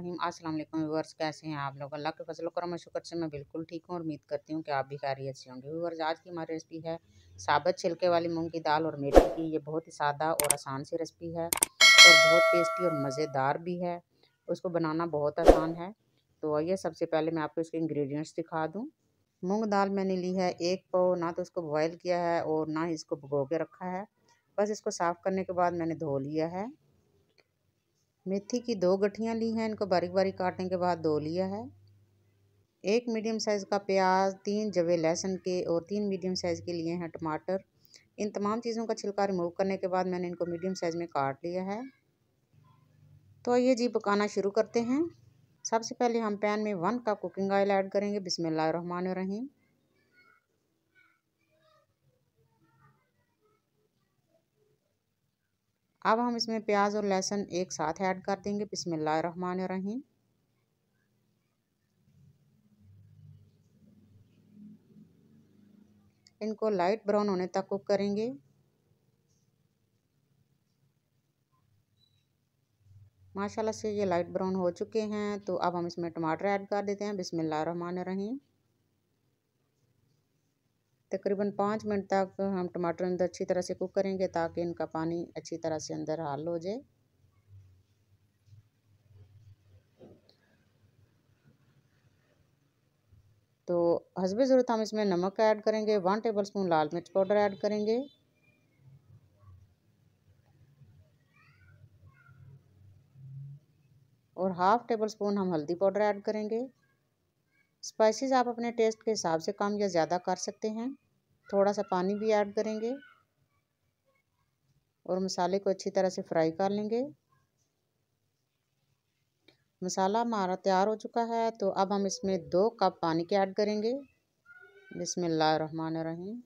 रहीम अस्सलाम वालेकुम व्यूवर्स कैसे हैं आप लोग अल्लाह के फजल करम शुक्र से मैं बिल्कुल ठीक हूँ और उम्मीद करती हूँ कि आप भी खैरियत से होंगे व्यूवर्स आज की हमारी रेसिपी है साबत छिलके वाली मूंग की दाल और मेथी की ये बहुत ही सादा और आसान सी रेसिपी है और बहुत टेस्टी और मज़ेदार भी है उसको बनाना बहुत आसान है तो आइए सबसे पहले मैं आपको इसके इंग्रेडिएंट्स दिखा दूँ मूँग दाल मैंने ली है एक पाव ना तो उसको बॉयल किया है और ना ही इसको भिगो के रखा है बस इसको साफ़ करने के बाद मैंने धो लिया है मेथी की दो गठियाँ ली हैं इनको बारीक बारीक काटने के बाद दो लिया है एक मीडियम साइज़ का प्याज तीन जवे लहसुन के और तीन मीडियम साइज़ के लिए हैं टमाटर इन तमाम चीज़ों का छिलका रिमूव करने के बाद मैंने इनको मीडियम साइज़ में काट लिया है तो आइए जी पकाना शुरू करते हैं सबसे पहले हम पैन में one cup cooking oil add करेंगे बिसमीम अब हम इसमें प्याज और लहसुन एक साथ ऐड कर देंगे बिसमिल्लाहमान रहीम इनको लाइट ब्राउन होने तक कुक करेंगे माशाल्लाह से ये लाइट ब्राउन हो चुके हैं तो अब हम इसमें टमाटर ऐड कर देते हैं बिसमिल्लाहमान रहीम तकरीबन पाँच मिनट तक हम टमाटर अंदर अच्छी तरह से कुक करेंगे ताकि इनका पानी अच्छी तरह से अंदर हाल हो जाए तो हसब ज़रूरत हम इसमें नमक ऐड करेंगे वन टेबल स्पून लाल मिर्च पाउडर ऐड करेंगे और हाफ़ टेबल स्पून हम हल्दी पाउडर ऐड करेंगे स्पाइसेस आप अपने टेस्ट के हिसाब से कम या ज़्यादा कर सकते हैं थोड़ा सा पानी भी ऐड करेंगे और मसाले को अच्छी तरह से फ्राई कर लेंगे मसाला हमारा तैयार हो चुका है तो अब हम इसमें दो कप पानी के ऐड करेंगे बिसमिल्ल रहीम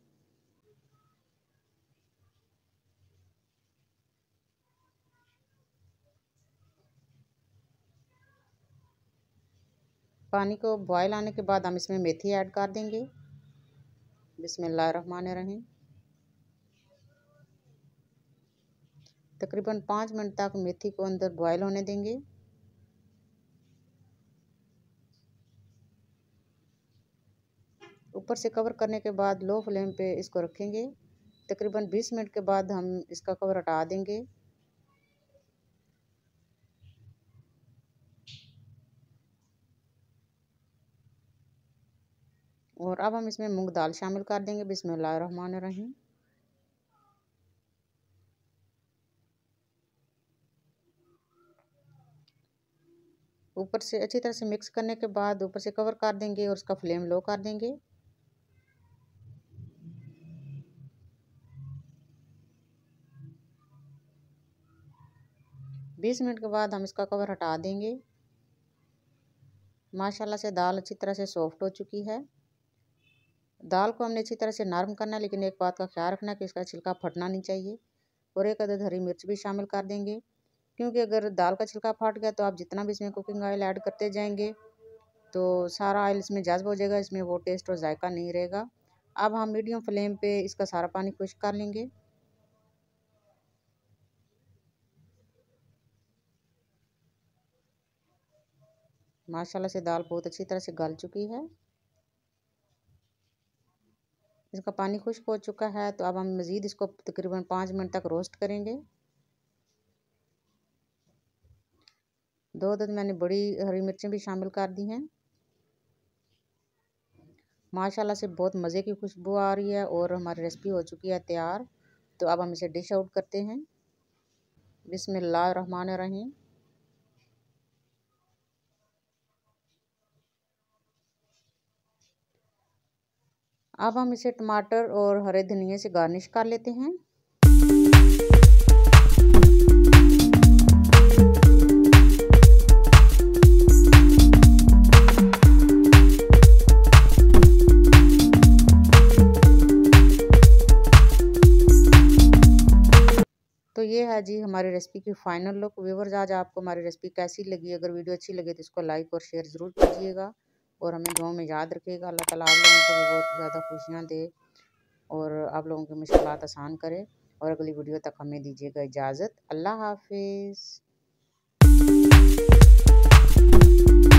पानी को बॉयल आने के बाद हम इसमें मेथी ऐड कर देंगे रहमान रहें तकरीबन पाँच मिनट तक मेथी को अंदर बॉयल होने देंगे ऊपर से कवर करने के बाद लो फ्लेम पे इसको रखेंगे तकरीबन 20 मिनट के बाद हम इसका कवर हटा देंगे और अब हम इसमें मूंग दाल शामिल कर देंगे बिसमान रहीम ऊपर से अच्छी तरह से मिक्स करने के बाद ऊपर से कवर कर देंगे और उसका फ्लेम लो कर देंगे बीस मिनट के बाद हम इसका कवर हटा देंगे माशाल्लाह से दाल अच्छी तरह से सॉफ्ट हो चुकी है दाल को हमने अच्छी तरह से नरम करना है लेकिन एक बात का ख्याल रखना कि इसका छिलका फटना नहीं चाहिए और एक अदर हरी मिर्च भी शामिल कर देंगे क्योंकि अगर दाल का छिलका फट गया तो आप जितना भी इसमें कुकिंग ऑयल ऐड करते जाएंगे तो सारा ऑयल इसमें जज्ब हो जाएगा इसमें वो टेस्ट और जायका नहीं रहेगा अब हम मीडियम फ्लेम पे इसका सारा पानी खुश कर लेंगे माशाल्लाह से दाल बहुत अच्छी तरह से गल चुकी है इसका पानी खुश्क हो चुका है तो अब हम मज़ीद इसको तकरीबन पाँच मिनट तक रोस्ट करेंगे दो दिन मैंने बड़ी हरी मिर्चें भी शामिल कर दी हैं माशाल्लाह से बहुत मज़े की खुशबू आ रही है और हमारी रेसिपी हो चुकी है तैयार तो अब हम इसे डिश आउट करते हैं रहीम अब हम इसे टमाटर और हरे धनिए से गार्निश कर लेते हैं तो ये है जी हमारी रेसिपी की फाइनल लुक व्यूवर्स आज आपको हमारी रेसिपी कैसी लगी अगर वीडियो अच्छी लगे तो इसको लाइक और शेयर ज़रूर कीजिएगा और हमें दुआ में याद रखेगा अल्लाह ताला आप लोगों को भी बहुत ज़्यादा खुशियाँ दे और आप लोगों की मुश्किल आसान करे और अगली वीडियो तक हमें दीजिएगा इजाज़त अल्लाह हाफिज़